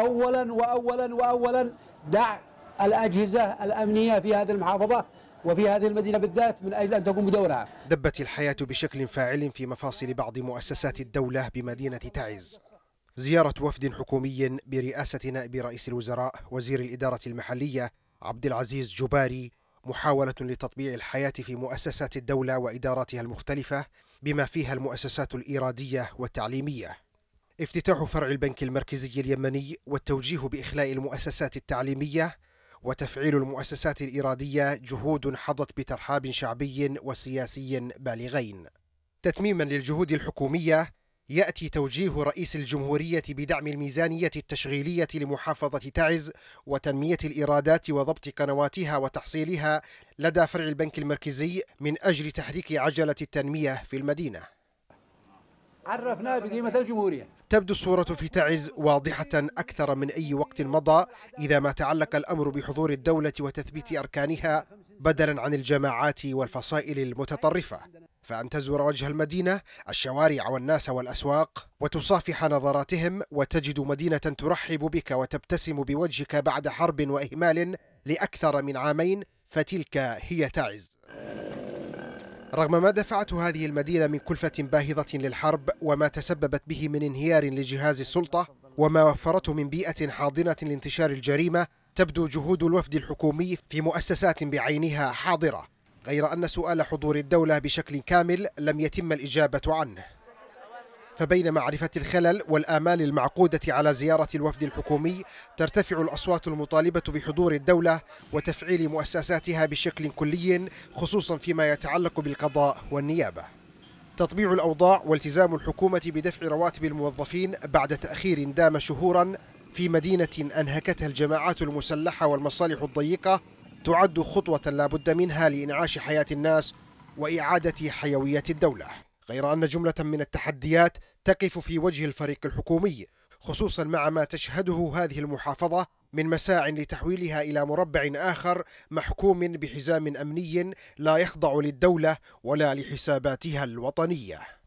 أولا وأولا وأولا دع الأجهزة الأمنية في هذه المحافظة وفي هذه المدينة بالذات من أجل أن تقوم بدورها دبت الحياة بشكل فاعل في مفاصل بعض مؤسسات الدولة بمدينة تعز زيارة وفد حكومي برئاسة نائب رئيس الوزراء وزير الإدارة المحلية عبد العزيز جباري محاولة لتطبيع الحياة في مؤسسات الدولة وإداراتها المختلفة بما فيها المؤسسات الإيرادية والتعليمية افتتاح فرع البنك المركزي اليمني والتوجيه بإخلاء المؤسسات التعليمية وتفعيل المؤسسات الإرادية جهود حظت بترحاب شعبي وسياسي بالغين. تتميما للجهود الحكومية يأتي توجيه رئيس الجمهورية بدعم الميزانية التشغيلية لمحافظة تعز وتنمية الإيرادات وضبط قنواتها وتحصيلها لدى فرع البنك المركزي من أجل تحريك عجلة التنمية في المدينة. عرفنا بقيمة الجمهورية تبدو الصورة في تعز واضحة أكثر من أي وقت مضى إذا ما تعلق الأمر بحضور الدولة وتثبيت أركانها بدلا عن الجماعات والفصائل المتطرفة فأن تزور وجه المدينة الشوارع والناس والأسواق وتصافح نظراتهم وتجد مدينة ترحب بك وتبتسم بوجهك بعد حرب وإهمال لأكثر من عامين فتلك هي تعز رغم ما دفعته هذه المدينة من كلفة باهظة للحرب وما تسببت به من انهيار لجهاز السلطة وما وفرته من بيئة حاضنة لانتشار الجريمة تبدو جهود الوفد الحكومي في مؤسسات بعينها حاضرة غير أن سؤال حضور الدولة بشكل كامل لم يتم الإجابة عنه فبين معرفة الخلل والآمال المعقودة على زيارة الوفد الحكومي ترتفع الأصوات المطالبة بحضور الدولة وتفعيل مؤسساتها بشكل كلي خصوصا فيما يتعلق بالقضاء والنيابة تطبيع الأوضاع والتزام الحكومة بدفع رواتب الموظفين بعد تأخير دام شهورا في مدينة أنهكتها الجماعات المسلحة والمصالح الضيقة تعد خطوة لا بد منها لإنعاش حياة الناس وإعادة حيوية الدولة غير أن جملة من التحديات تقف في وجه الفريق الحكومي خصوصا مع ما تشهده هذه المحافظة من مساع لتحويلها إلى مربع آخر محكوم بحزام أمني لا يخضع للدولة ولا لحساباتها الوطنية